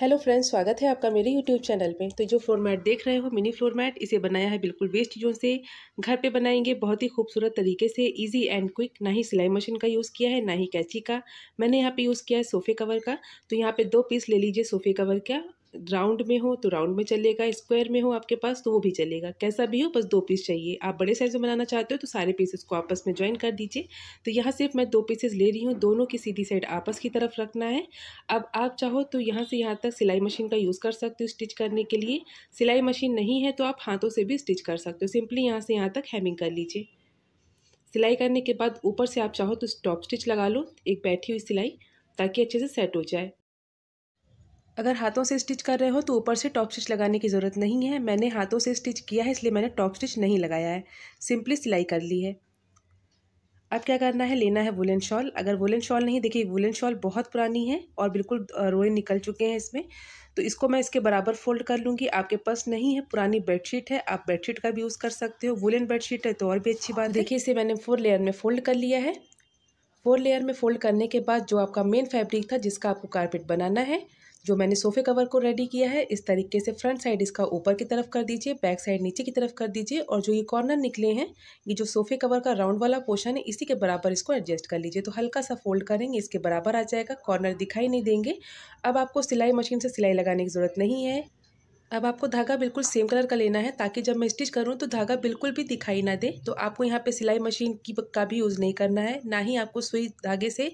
hello friends स्वागत है आपका मेरे यूट्यूब चैनल में तो जो फ्लोर मैट देख रहे हो मिनी फ्लोर मैट इसे बनाया है बिल्कुल वेस्ट जो से घर पे बनाएंगे बहुत ही खूबसूरत तरीके से इजी एंड क्विक ना ही सिलाई मशीन का यूज़ किया है ना ही कैची का मैंने यहाँ पे यूज़ किया है सोफ़े कवर का तो यहाँ पर दो पीस ले लीजिए सोफ़े कवर का राउंड में हो तो राउंड में चलेगा स्क्वायर में हो आपके पास तो वो भी चलेगा कैसा भी हो बस दो पीस चाहिए आप बड़े साइज़ में बनाना चाहते हो तो सारे पीसेस को आपस में ज्वाइन कर दीजिए तो यहाँ सिर्फ मैं दो पीसेस ले रही हूँ दोनों की सीधी साइड आपस की तरफ रखना है अब आप चाहो तो यहाँ से यहाँ तक सिलाई मशीन का यूज़ कर सकते हो स्टिच करने के लिए सिलाई मशीन नहीं है तो आप हाथों से भी स्टिच कर सकते हो सिंपली यहाँ से यहाँ तक हैमिंग कर लीजिए सिलाई करने के बाद ऊपर से आप चाहो तो स्टॉप स्टिच लगा लो एक बैठी हुई सिलाई ताकि अच्छे से सेट हो जाए अगर हाथों से स्टिच कर रहे हो तो ऊपर से टॉप स्टिच लगाने की ज़रूरत नहीं है मैंने हाथों से स्टिच किया है इसलिए मैंने टॉप स्टिच नहीं लगाया है सिंपली सिलाई कर ली है अब क्या करना है लेना है वुलन शॉल अगर वुलन शॉल नहीं देखिए वुलन शॉल बहुत पुरानी है और बिल्कुल रोए निकल चुके हैं इसमें तो इसको मैं इसके बराबर फोल्ड कर लूँगी आपके पास नहीं है पुरानी बेडशीट है आप बेडशीट का भी यूज़ कर सकते हो वुलन बेडशीट है तो और भी अच्छी बात देखिए इसे मैंने फोर लेयर में फोल्ड कर लिया है फोर लेयर में फोल्ड करने के बाद जो आपका मेन फैब्रिक था जिसका आपको कारपेट बनाना है जो मैंने सोफे कवर को रेडी किया है इस तरीके से फ्रंट साइड इसका ऊपर की तरफ कर दीजिए बैक साइड नीचे की तरफ कर दीजिए और जो ये कॉर्नर निकले हैं ये जो सोफे कवर का राउंड वाला पोर्शन है इसी के बराबर इसको एडजस्ट कर लीजिए तो हल्का सा फोल्ड करेंगे इसके बराबर आ जाएगा कॉर्नर दिखाई नहीं देंगे अब आपको सिलाई मशीन से सिलाई लगाने की ज़रूरत नहीं है अब आपको धागा बिल्कुल सेम कलर का लेना है ताकि जब मैं स्टिच करूँ तो धागा बिल्कुल भी दिखाई ना दे तो आपको यहाँ पे सिलाई मशीन की का भी यूज़ नहीं करना है ना ही आपको सुई धागे से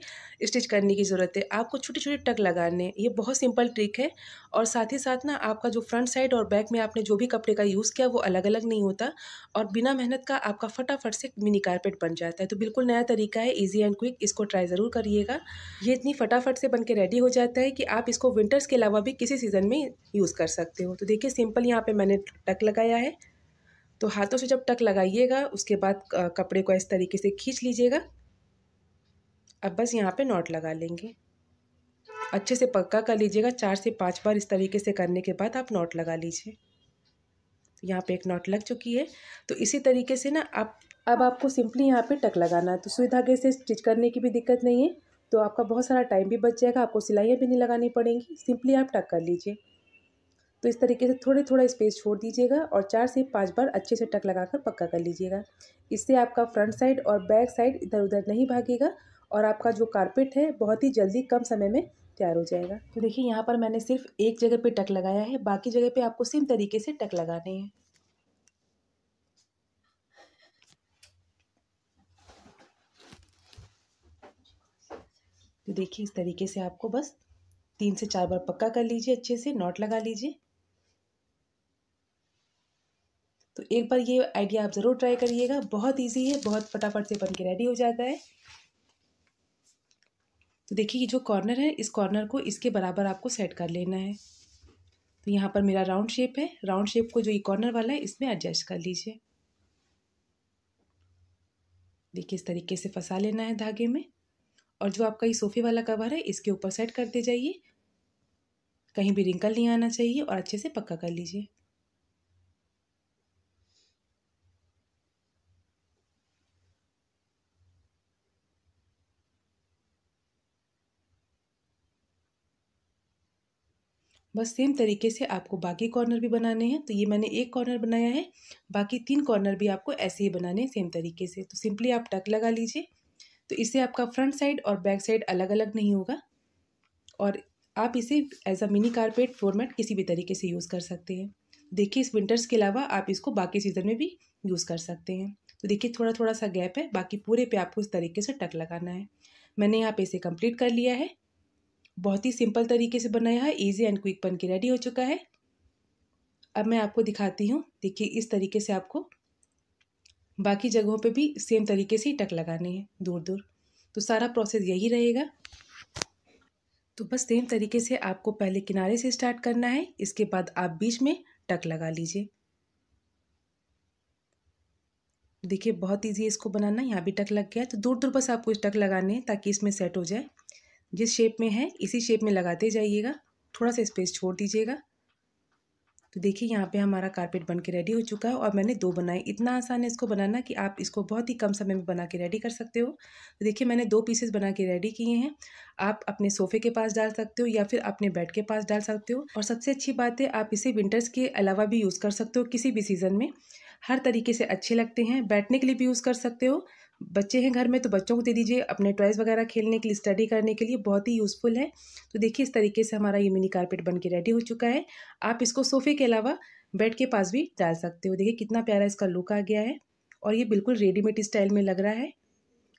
स्टिच करने की ज़रूरत है आपको छोटे छोटे टक लगाने ये बहुत सिंपल ट्रिक है और साथ ही साथ ना आपका जो फ्रंट साइड और बैक में आपने जो भी कपड़े का यूज़ किया वो अलग अलग नहीं होता और बिना मेहनत का आपका फटाफट से मिनी कारपेट बन जाता है तो बिल्कुल नया तरीका है ईजी एंड क्विक इसको ट्राई ज़रूर करिएगा ये इतनी फटाफट से बन के रेडी हो जाता है कि आप इसको विंटर्स के अलावा भी किसी सीज़न में यूज़ कर सकते हो तो देखिए सिंपल यहाँ पे मैंने टक लगाया है तो हाथों से जब टक लगाइएगा उसके बाद कपड़े को इस तरीके से खींच लीजिएगा अब बस यहाँ पे नॉट लगा लेंगे अच्छे से पक्का कर लीजिएगा चार से पाँच बार इस तरीके से करने के बाद आप नॉट लगा लीजिए यहाँ पे एक नॉट लग चुकी है तो इसी तरीके से ना आप अब आपको सिंपली यहाँ पे टक लगाना है तो सुई धागे से स्टिच करने की भी दिक्कत नहीं है तो आपका बहुत सारा टाइम भी बच जाएगा आपको सिलाइयाँ भी नहीं लगानी पड़ेंगी सिंपली आप टक कर लीजिए तो इस तरीके से थोड़े थोड़ा स्पेस छोड़ दीजिएगा और चार से पाँच बार अच्छे से टक लगाकर पक्का कर लीजिएगा इससे आपका फ्रंट साइड और बैक साइड इधर उधर नहीं भागेगा और आपका जो कारपेट है बहुत ही जल्दी कम समय में तैयार हो जाएगा तो देखिए यहाँ पर मैंने सिर्फ एक जगह पर टक लगाया है बाकी जगह पर आपको सेम तरीके से टक लगाने हैं तो देखिए इस तरीके से आपको बस तीन से चार बार पक्का कर लीजिए अच्छे से नॉट लगा लीजिए तो एक बार ये आइडिया आप ज़रूर ट्राई करिएगा बहुत ईजी है बहुत फटाफट से बन के रेडी हो जाता है तो देखिए ये जो कॉर्नर है इस कॉर्नर को इसके बराबर आपको सेट कर लेना है तो यहाँ पर मेरा राउंड शेप है राउंड शेप को जो ये कॉर्नर वाला है इसमें एडजस्ट कर लीजिए देखिए इस तरीके से फंसा लेना है धागे में और जो आपका ये सोफे वाला कवर है इसके ऊपर सेट करते जाइए कहीं भी रिंकल नहीं आना चाहिए और अच्छे से पक्का कर लीजिए बस सेम तरीके से आपको बाकी कॉर्नर भी बनाने हैं तो ये मैंने एक कॉर्नर बनाया है बाकी तीन कॉर्नर भी आपको ऐसे ही बनाने हैं सेम तरीके से तो सिंपली आप टक लगा लीजिए तो इससे आपका फ्रंट साइड और बैक साइड अलग अलग नहीं होगा और आप इसे as a mini carpet format किसी भी तरीके से यूज़ कर सकते हैं देखिए इस विंटर्स के अलावा आप इसको बाकी सीज़न में भी यूज़ कर सकते हैं तो देखिए थोड़ा थोड़ा सा गैप है बाकी पूरे पे आपको इस तरीके से टक लगाना है मैंने यहाँ पे इसे कंप्लीट कर लिया है बहुत ही सिंपल तरीके से बनाया है ईजी एंड क्विक बन के रेडी हो चुका है अब मैं आपको दिखाती हूँ देखिए इस तरीके से आपको बाकी जगहों पे भी सेम तरीके से ही टक लगाने हैं दूर दूर तो सारा प्रोसेस यही रहेगा तो बस सेम तरीके से आपको पहले किनारे से स्टार्ट करना है इसके बाद आप बीच में टक लगा लीजिए देखिए बहुत इजी है इसको बनाना यहाँ भी टक लग गया है तो दूर दूर बस आपको इस टक लगाने हैं ताकि इसमें सेट हो जाए जिस शेप में है इसी शेप में लगाते जाइएगा थोड़ा सा स्पेस छोड़ दीजिएगा तो देखिए यहाँ पे हमारा कारपेट बन के रेडी हो चुका है और मैंने दो बनाए इतना आसान है इसको बनाना कि आप इसको बहुत ही कम समय में बना के रेडी कर सकते हो तो देखिए मैंने दो पीसेस बना के रेडी किए हैं आप अपने सोफे के पास डाल सकते हो या फिर अपने बेड के पास डाल सकते हो और सबसे अच्छी बात है आप इसे विंटर्स के अलावा भी यूज़ कर सकते हो किसी भी सीज़न में हर तरीके से अच्छे लगते हैं बैठने के लिए भी यूज़ कर सकते हो बच्चे हैं घर में तो बच्चों को दे दीजिए अपने टॉयज़ वगैरह खेलने के लिए स्टडी करने के लिए बहुत ही यूज़फुल है तो देखिए इस तरीके से हमारा ये मिनी कारपेट बन के रेडी हो चुका है आप इसको सोफे के अलावा बेड के पास भी डाल सकते हो देखिए कितना प्यारा इसका लुक आ गया है और ये बिल्कुल रेडीमेड स्टाइल में लग रहा है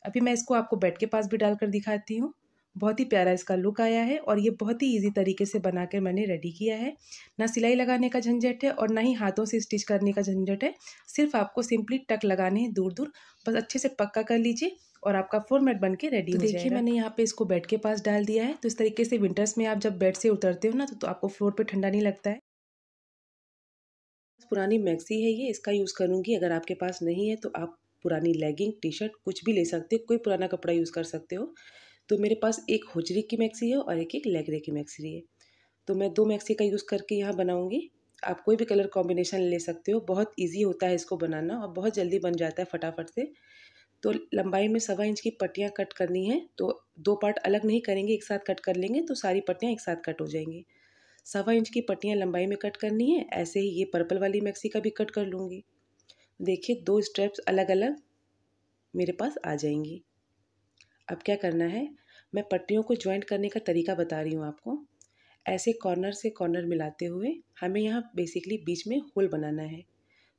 अभी मैं इसको आपको बेड के पास भी डाल कर दिखाती हूँ बहुत ही प्यारा इसका लुक आया है और ये बहुत ही ईजी तरीके से बना कर मैंने रेडी किया है ना सिलाई लगाने का झंझट है और ना ही हाथों से स्टिच करने का झंझट है सिर्फ आपको सिंपली टक लगाने हैं दूर दूर बस अच्छे से पक्का कर लीजिए और आपका फॉर्मेट बन के रेडी तो देखिए मैंने यहाँ पे इसको बेड के पास डाल दिया है तो इस तरीके से विंटर्स में आप जब बेड से उतरते हो ना तो, तो आपको फ्लोर पे ठंडा नहीं लगता है पुरानी मैक्सी है ये इसका यूज़ करूँगी अगर आपके पास नहीं है तो आप पुरानी लेगिंग टी शर्ट कुछ भी ले सकते हो कोई पुराना कपड़ा यूज़ कर सकते हो तो मेरे पास एक होजरी की मैक्सी है और एक एक लेगरे की मैक्सी है तो मैं दो मैक्सी का यूज़ करके यहाँ बनाऊँगी आप कोई भी कलर कॉम्बिनेशन ले सकते हो बहुत ईजी होता है इसको बनाना और बहुत जल्दी बन जाता है फटाफट से तो लंबाई में सवा इंच की पट्टियाँ कट करनी है तो दो पार्ट अलग नहीं करेंगे एक साथ कट कर लेंगे तो सारी पट्टियाँ एक साथ कट हो जाएंगी सवा इंच की पट्टियाँ लंबाई में कट करनी है ऐसे ही ये पर्पल वाली मैक्सी का भी कट कर लूँगी देखिए दो स्ट्रेप्स अलग अलग मेरे पास आ जाएंगी अब क्या करना है मैं पट्टियों को ज्वाइंट करने का तरीका बता रही हूँ आपको ऐसे कॉर्नर से कॉर्नर मिलाते हुए हमें यहाँ बेसिकली बीच में होल बनाना है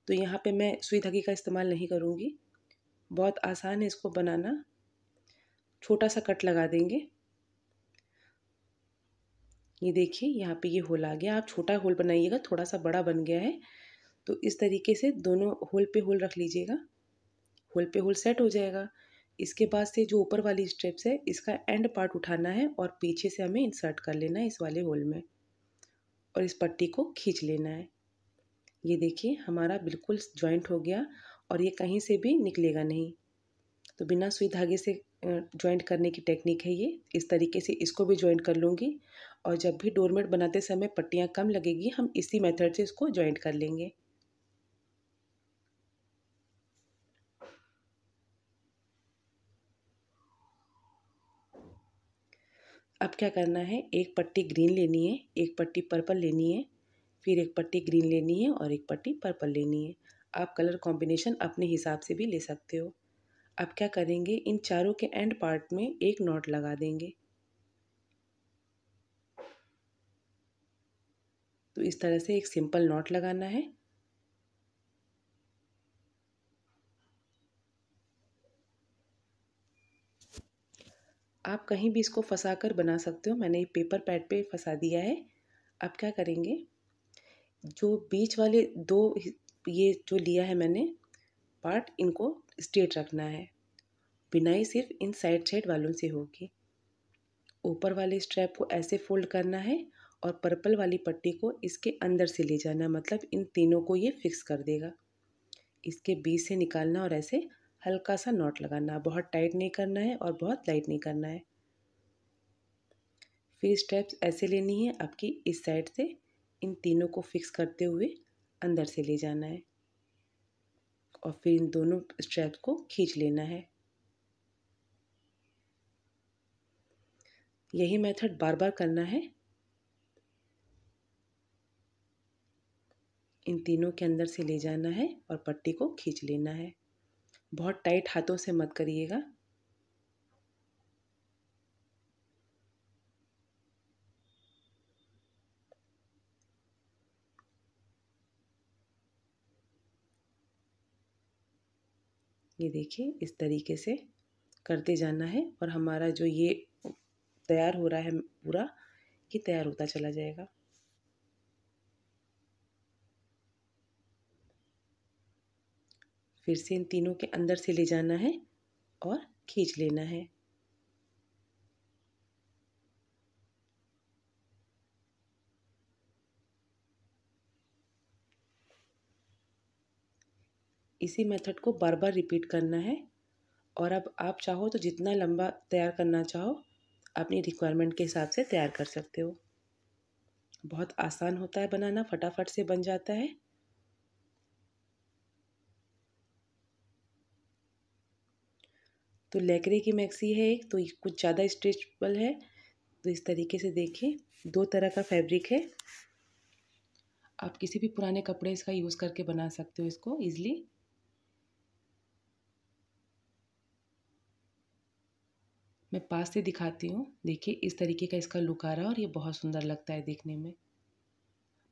तो यहाँ पे मैं सुई धागे का इस्तेमाल नहीं करूँगी बहुत आसान है इसको बनाना छोटा सा कट लगा देंगे ये देखिए यहाँ पे ये होल आ गया आप छोटा होल बनाइएगा थोड़ा सा बड़ा बन गया है तो इस तरीके से दोनों होल पे होल रख लीजिएगा होल पे होल सेट हो जाएगा इसके बाद से जो ऊपर वाली स्ट्रेप्स है इसका एंड पार्ट उठाना है और पीछे से हमें इंसर्ट कर लेना है इस वाले होल में और इस पट्टी को खींच लेना है ये देखिए हमारा बिल्कुल जॉइंट हो गया और ये कहीं से भी निकलेगा नहीं तो बिना सुई धागे से जॉइंट करने की टेक्निक है ये इस तरीके से इसको भी जॉइंट कर लूँगी और जब भी डोरमेट बनाते समय पट्टियाँ कम लगेगी हम इसी मेथड से इसको जॉइंट कर लेंगे अब क्या करना है एक पट्टी ग्रीन लेनी है एक पट्टी पर्पल लेनी है फिर एक पट्टी ग्रीन लेनी है और एक पट्टी पर्पल लेनी है आप कलर कॉम्बिनेशन अपने हिसाब से भी ले सकते हो अब क्या करेंगे इन चारों के एंड पार्ट में एक नॉट लगा देंगे तो इस तरह से एक सिंपल नॉट लगाना है आप कहीं भी इसको फंसा कर बना सकते हो मैंने ये पेपर पैड पे फंसा दिया है आप क्या करेंगे जो बीच वाले दो ये जो लिया है मैंने पार्ट इनको स्ट्रेट रखना है बिनाई सिर्फ इन साइड साइड वालों से होगी ऊपर वाले स्ट्रैप को ऐसे फोल्ड करना है और पर्पल वाली पट्टी को इसके अंदर से ले जाना मतलब इन तीनों को ये फिक्स कर देगा इसके बीच से निकालना और ऐसे हल्का सा नॉट लगाना है बहुत टाइट नहीं करना है और बहुत लाइट नहीं करना है फिर स्टेप्स ऐसे लेनी है आपकी इस साइड से इन तीनों को फिक्स करते हुए अंदर से ले जाना है और फिर इन दोनों स्ट्रैप्स को खींच लेना है यही मेथड बार बार करना है इन तीनों के अंदर से ले जाना है और पट्टी को खींच लेना है बहुत टाइट हाथों से मत करिएगा ये देखिए इस तरीके से करते जाना है और हमारा जो ये तैयार हो रहा है पूरा ये तैयार होता चला जाएगा फिर से इन तीनों के अंदर से ले जाना है और खींच लेना है इसी मेथड को बार बार रिपीट करना है और अब आप चाहो तो जितना लंबा तैयार करना चाहो अपनी रिक्वायरमेंट के हिसाब से तैयार कर सकते हो बहुत आसान होता है बनाना फटाफट से बन जाता है तो लेकरे की मैक्सी है एक तो कुछ ज़्यादा स्ट्रेचबल है तो इस तरीके से देखें दो तरह का फैब्रिक है आप किसी भी पुराने कपड़े इसका यूज़ करके बना सकते हो इसको ईज़िली मैं पास से दिखाती हूँ देखिए इस तरीके का इसका लुक आ रहा है और ये बहुत सुंदर लगता है देखने में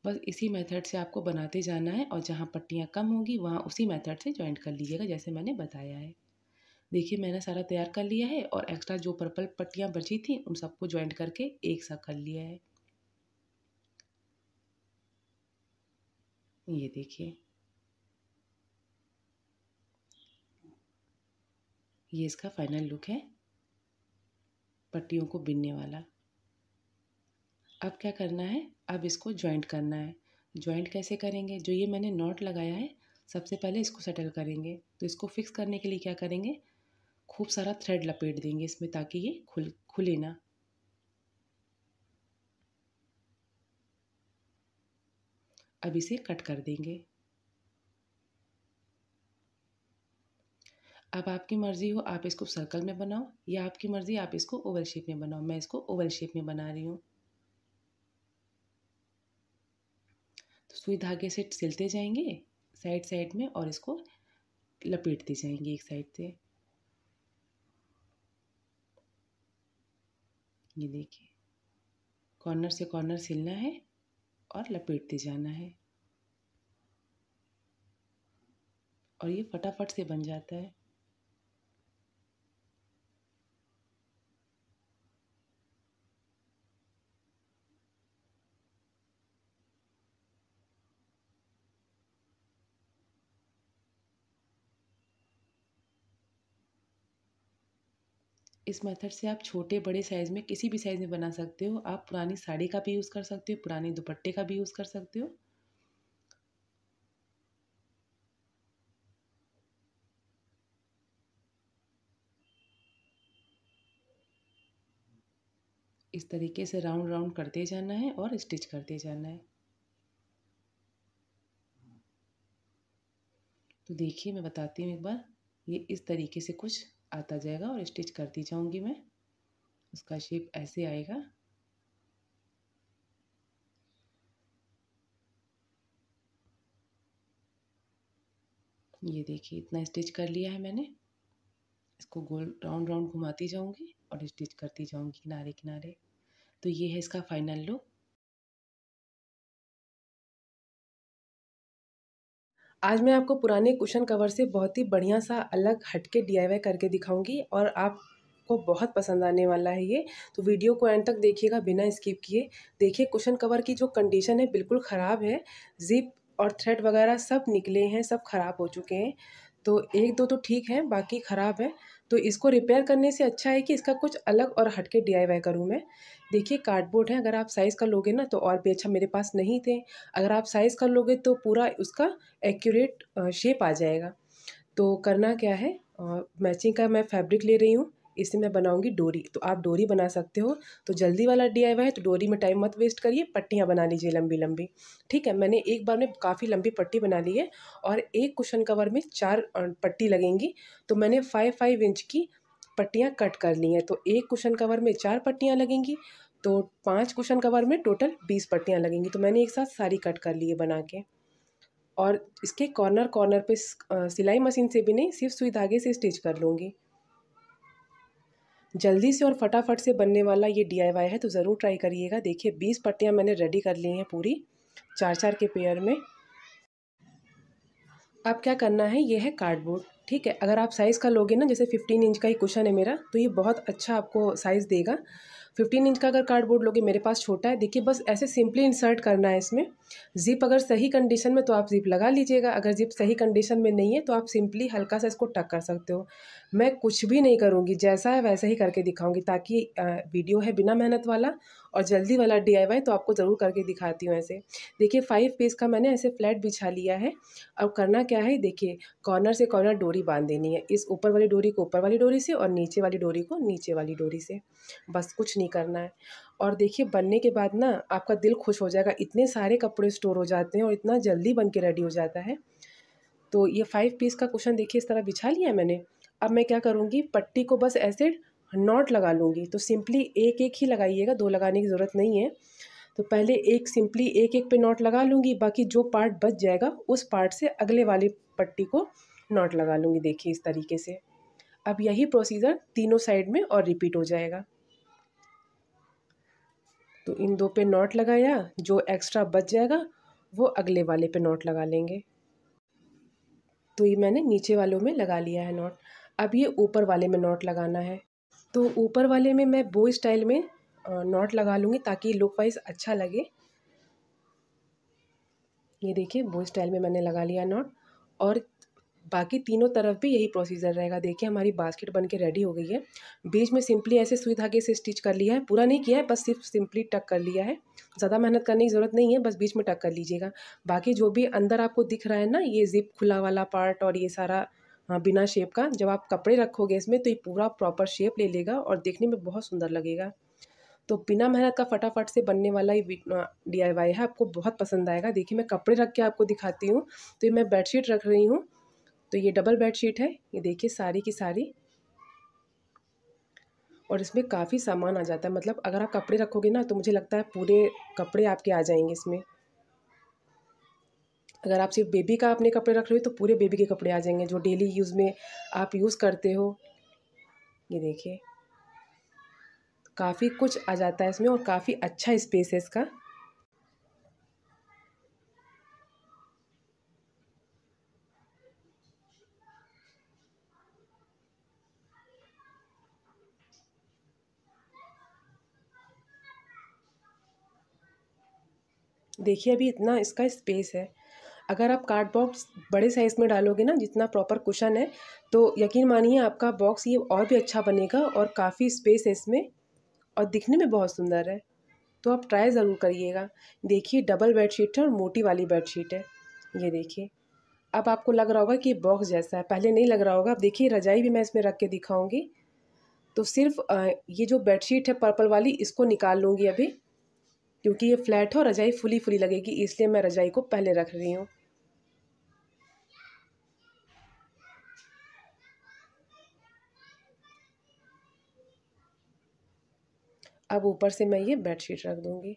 बस इसी मेथड से आपको बनाते जाना है और जहाँ पट्टियाँ कम होगी वहाँ उसी मेथड से जॉइंट कर लीजिएगा जैसे मैंने बताया है देखिए मैंने सारा तैयार कर लिया है और एक्स्ट्रा जो पर्पल पट्टियाँ बची थी उन सबको ज्वाइंट करके एक साथ कर लिया है ये देखिए ये इसका फाइनल लुक है पट्टियों को बिनने वाला अब क्या करना है अब इसको ज्वाइंट करना है ज्वाइंट कैसे करेंगे जो ये मैंने नॉट लगाया है सबसे पहले इसको सेटल करेंगे तो इसको फिक्स करने के लिए क्या करेंगे खूब सारा थ्रेड लपेट देंगे इसमें ताकि ये खुल खुले ना अब इसे कट कर देंगे अब आपकी मर्ज़ी हो आप इसको सर्कल में बनाओ या आपकी मर्ज़ी आप इसको ओवल शेप में बनाओ मैं इसको ओवल शेप में बना रही हूँ तो सुई धागे से सिलते जाएंगे साइड साइड में और इसको लपेटते जाएंगे एक साइड से ये देखिए कॉर्नर से कॉर्नर सिलना है और लपेटते जाना है और ये फटाफट से बन जाता है इस मेथड से आप छोटे बड़े साइज़ में किसी भी साइज़ में बना सकते हो आप पुरानी साड़ी का भी यूज़ कर सकते हो पुराने दुपट्टे का भी यूज़ कर सकते हो इस तरीके से राउंड राउंड करते जाना है और स्टिच करते जाना है तो देखिए मैं बताती हूँ एक बार ये इस तरीके से कुछ आता जाएगा और स्टिच करती जाऊंगी मैं उसका शेप ऐसे आएगा ये देखिए इतना स्टिच कर लिया है मैंने इसको गोल राउंड राउंड घुमाती जाऊंगी और स्टिच करती जाऊंगी किनारे किनारे तो ये है इसका फाइनल लुक आज मैं आपको पुराने कुशन कवर से बहुत ही बढ़िया सा अलग हटके डीआईवाई करके दिखाऊंगी और आपको बहुत पसंद आने वाला है ये तो वीडियो को एंड तक देखिएगा बिना स्किप किए देखिए कुशन कवर की जो कंडीशन है बिल्कुल ख़राब है जिप और थ्रेड वगैरह सब निकले हैं सब ख़राब हो चुके हैं तो एक दो तो ठीक है बाकी ख़राब है तो इसको रिपेयर करने से अच्छा है कि इसका कुछ अलग और हटके डीआईवाई करूँ मैं देखिए कार्डबोर्ड है अगर आप साइज़ का लोगे ना तो और भी अच्छा मेरे पास नहीं थे अगर आप साइज़ का लोगे तो पूरा उसका एक्यूरेट शेप आ जाएगा तो करना क्या है मैचिंग का मैं फैब्रिक ले रही हूँ इससे मैं बनाऊंगी डोरी तो आप डोरी बना सकते हो तो जल्दी वाला डी है तो डोरी में टाइम मत वेस्ट करिए पट्टियाँ बना लीजिए लंबी लंबी ठीक है मैंने एक बार में काफ़ी लंबी पट्टी बना ली है और एक कुशन कवर में चार पट्टी लगेंगी तो मैंने फाइव फाइव इंच की पट्टियाँ कट कर ली हैं तो एक कुशन कवर में चार पट्टियाँ लगेंगी तो पाँच कुशन कवर में टोटल बीस पट्टियाँ लगेंगी तो मैंने एक साथ सारी कट कर ली है बना के और इसके कॉर्नर कॉर्नर पे सिलाई मशीन से भी नहीं सिर्फ सुई धागे से स्टिच कर लूँगी जल्दी से और फटाफट से बनने वाला ये डी है तो ज़रूर ट्राई करिएगा देखिए बीस पट्टियाँ मैंने रेडी कर ली हैं पूरी चार चार के पेयर में अब क्या करना है ये है कार्डबोर्ड ठीक है अगर आप साइज़ का लोगे ना जैसे 15 इंच का ही कुशन है मेरा तो ये बहुत अच्छा आपको साइज़ देगा 15 इंच का अगर कार्डबोर्ड लोगे मेरे पास छोटा है देखिए बस ऐसे सिंपली इंसर्ट करना है इसमें ज़िप अगर सही कंडीशन में तो आप ज़िप लगा लीजिएगा अगर ज़िप सही कंडीशन में नहीं है तो आप सिंपली हल्का सा इसको टक कर सकते हो मैं कुछ भी नहीं करूँगी जैसा है वैसा ही करके दिखाऊँगी ताकि वीडियो है बिना मेहनत वाला और जल्दी वाला डी तो आपको ज़रूर करके दिखाती हूँ ऐसे देखिए फाइव पीस का मैंने ऐसे फ्लैट बिछा लिया है अब करना क्या है देखिए कॉर्नर से कॉर्नर डोरी बांध देनी है इस ऊपर वाली डोरी को ऊपर वाली डोरी से और नीचे वाली डोरी को नीचे वाली डोरी से बस कुछ नहीं करना है और देखिए बनने के बाद ना आपका दिल खुश हो जाएगा इतने सारे कपड़े कपड़े स्टोर हो जाते हैं और इतना जल्दी बन के रेडी हो जाता है तो ये फाइव पीस का क्वेश्चन देखिए इस तरह बिछा लिया मैंने अब मैं क्या करूँगी पट्टी को बस ऐसे नॉट लगा लूँगी तो सिंपली एक एक ही लगाइएगा दो लगाने की ज़रूरत नहीं है तो पहले एक सिंपली एक एक पे नॉट लगा लूँगी बाकी जो पार्ट बच जाएगा उस पार्ट से अगले वाली पट्टी को नॉट लगा लूँगी देखिए इस तरीके से अब यही प्रोसीजर तीनों साइड में और रिपीट हो जाएगा तो इन दो पे नॉट लगाया जो एक्स्ट्रा बच जाएगा वो अगले वाले पे नॉट लगा लेंगे तो ये मैंने नीचे वालों में लगा लिया है नॉट अब ये ऊपर वाले में नॉट लगाना है तो ऊपर वाले में मैं बो स्टाइल में नॉट लगा लूँगी ताकि लुक वाइज अच्छा लगे ये देखिए बो स्टाइल में मैंने लगा लिया नॉट और बाकी तीनों तरफ भी यही प्रोसीजर रहेगा देखिए हमारी बास्केट बन के रेडी हो गई है बीच में सिंपली ऐसे सुई धागे से स्टिच कर लिया है पूरा नहीं किया है बस सिर्फ सिंपली टक कर लिया है ज़्यादा मेहनत करने की ज़रूरत नहीं है बस बीच में टक कर लीजिएगा बाकी जो भी अंदर आपको दिख रहा है ना ये जिप खुला वाला पार्ट और ये सारा हाँ बिना शेप का जब आप कपड़े रखोगे इसमें तो ये पूरा प्रॉपर शेप ले लेगा और देखने में बहुत सुंदर लगेगा तो बिना मेहनत का फटाफट से बनने वाला ये डी हाँ, है आपको बहुत पसंद आएगा देखिए मैं कपड़े रख के आपको दिखाती हूँ तो ये मैं बेडशीट रख रही हूँ तो ये डबल बेडशीट है ये देखिए सारी की सारी और इसमें काफ़ी सामान आ जाता है मतलब अगर आप कपड़े रखोगे ना तो मुझे लगता है पूरे कपड़े आपके आ जाएंगे इसमें अगर आप सिर्फ बेबी का अपने कपड़े रख रहे हो तो पूरे बेबी के कपड़े आ जाएंगे जो डेली यूज़ में आप यूज़ करते हो ये देखिए काफ़ी कुछ आ जाता है इसमें और काफ़ी अच्छा स्पेस है इसका देखिए अभी इतना इसका स्पेस है अगर आप कार्ड बॉक्स बड़े साइज़ में डालोगे ना जितना प्रॉपर कुशन है तो यकीन मानिए आपका बॉक्स ये और भी अच्छा बनेगा और काफ़ी स्पेस है इसमें और दिखने में बहुत सुंदर है तो आप ट्राई ज़रूर करिएगा देखिए डबल बेडशीट है और मोटी वाली बेडशीट है ये देखिए अब आपको लग रहा होगा कि बॉक्स जैसा है पहले नहीं लग रहा होगा अब देखिए रजाई भी मैं इसमें रख के दिखाऊंगी तो सिर्फ ये जो बेडशीट है पर्पल वाली इसको निकाल लूँगी अभी क्योंकि ये फ्लैट हो रजाई फुली फुली लगेगी इसलिए मैं रजाई को पहले रख रही हूँ अब ऊपर से मैं ये बेडशीट रख दूंगी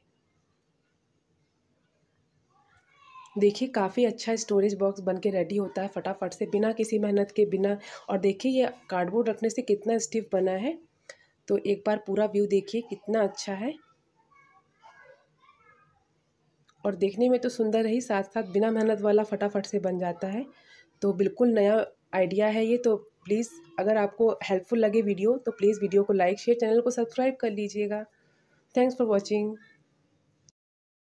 देखिए काफ़ी अच्छा स्टोरेज बॉक्स बन के रेडी होता है फटाफट से बिना किसी मेहनत के बिना और देखिए ये कार्डबोर्ड रखने से कितना स्टिफ बना है तो एक बार पूरा व्यू देखिए कितना अच्छा है और देखने में तो सुंदर ही साथ साथ बिना मेहनत वाला फटाफट से बन जाता है तो बिल्कुल नया आइडिया है ये तो प्लीज़ अगर आपको हेल्पफुल लगे वीडियो तो प्लीज़ वीडियो को लाइक शेयर चैनल को सब्सक्राइब कर लीजिएगा थैंक्स फॉर वॉचिंग